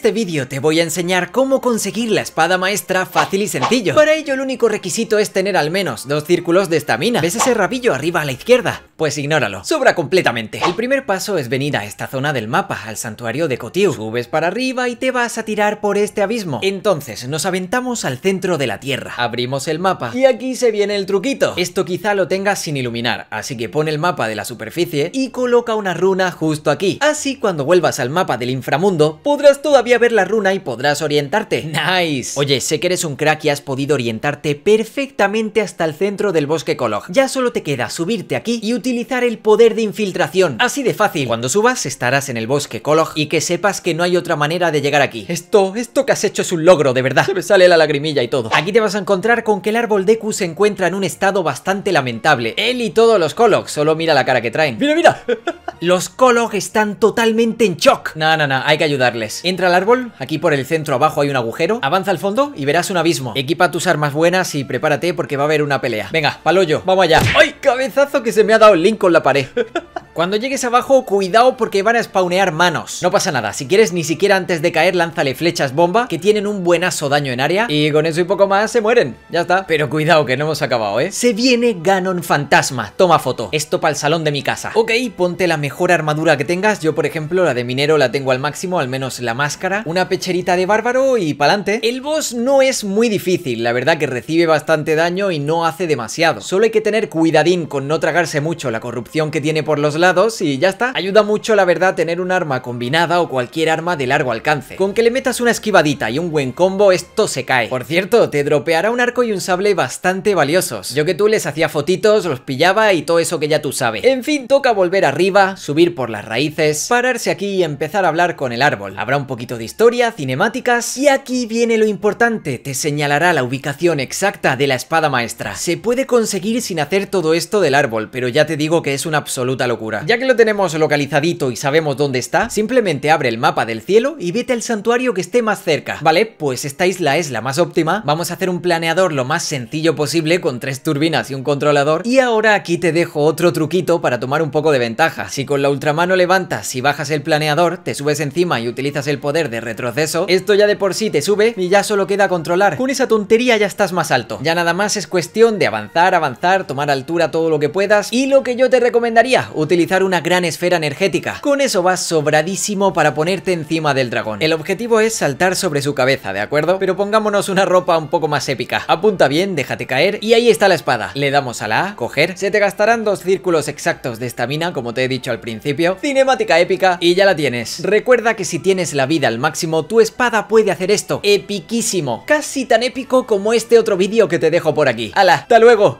este vídeo te voy a enseñar cómo conseguir la espada maestra fácil y sencillo. Para ello el único requisito es tener al menos dos círculos de estamina. ¿Ves ese rabillo arriba a la izquierda? Pues ignóralo, sobra completamente. El primer paso es venir a esta zona del mapa, al santuario de Cotiu. Subes para arriba y te vas a tirar por este abismo. Entonces nos aventamos al centro de la tierra. Abrimos el mapa y aquí se viene el truquito. Esto quizá lo tengas sin iluminar, así que pon el mapa de la superficie y coloca una runa justo aquí. Así cuando vuelvas al mapa del inframundo podrás todavía a ver la runa y podrás orientarte. Nice. Oye, sé que eres un crack y has podido orientarte perfectamente hasta el centro del bosque Kolog. Ya solo te queda subirte aquí y utilizar el poder de infiltración. Así de fácil. Cuando subas estarás en el bosque Kolog y que sepas que no hay otra manera de llegar aquí. Esto, esto que has hecho es un logro, de verdad. me sale la lagrimilla y todo. Aquí te vas a encontrar con que el árbol Deku se encuentra en un estado bastante lamentable. Él y todos los kolok solo mira la cara que traen. ¡Mira, mira! Los Kolog están totalmente en shock. No, no, no, hay que ayudarles. Entra al árbol, aquí por el centro abajo hay un agujero, avanza al fondo y verás un abismo. Equipa tus armas buenas y prepárate porque va a haber una pelea. Venga, palollo, vamos allá. ¡Ay, cabezazo que se me ha dado el Link con la pared! Cuando llegues abajo, cuidado porque van a spawnear manos. No pasa nada, si quieres ni siquiera antes de caer lánzale flechas bomba que tienen un buenazo daño en área y con eso y poco más se mueren. Ya está. Pero cuidado que no hemos acabado, ¿eh? Se viene Ganon Fantasma. Toma foto. Esto para el salón de mi casa. Ok, ponte la mejor mejor armadura que tengas. Yo, por ejemplo, la de minero la tengo al máximo, al menos la máscara. Una pecherita de bárbaro y pa'lante. El boss no es muy difícil, la verdad que recibe bastante daño y no hace demasiado. Solo hay que tener cuidadín con no tragarse mucho la corrupción que tiene por los lados y ya está. Ayuda mucho, la verdad, tener un arma combinada o cualquier arma de largo alcance. Con que le metas una esquivadita y un buen combo, esto se cae. Por cierto, te dropeará un arco y un sable bastante valiosos. Yo que tú les hacía fotitos, los pillaba y todo eso que ya tú sabes. En fin, toca volver arriba, subir por las raíces, pararse aquí y empezar a hablar con el árbol. Habrá un poquito de historia, cinemáticas y aquí viene lo importante, te señalará la ubicación exacta de la espada maestra. Se puede conseguir sin hacer todo esto del árbol, pero ya te digo que es una absoluta locura. Ya que lo tenemos localizadito y sabemos dónde está, simplemente abre el mapa del cielo y vete al santuario que esté más cerca. Vale, pues esta isla es la más óptima, vamos a hacer un planeador lo más sencillo posible con tres turbinas y un controlador y ahora aquí te dejo otro truquito para tomar un poco de ventaja con la ultramano levantas y bajas el planeador, te subes encima y utilizas el poder de retroceso, esto ya de por sí te sube y ya solo queda controlar. Con esa tontería ya estás más alto. Ya nada más es cuestión de avanzar, avanzar, tomar altura todo lo que puedas y lo que yo te recomendaría, utilizar una gran esfera energética. Con eso vas sobradísimo para ponerte encima del dragón. El objetivo es saltar sobre su cabeza, ¿de acuerdo? Pero pongámonos una ropa un poco más épica. Apunta bien, déjate caer y ahí está la espada. Le damos a la A, coger, se te gastarán dos círculos exactos de estamina como te he dicho al principio, cinemática épica y ya la tienes. Recuerda que si tienes la vida al máximo, tu espada puede hacer esto, epiquísimo, casi tan épico como este otro vídeo que te dejo por aquí. ¡Hala! ¡Hasta luego!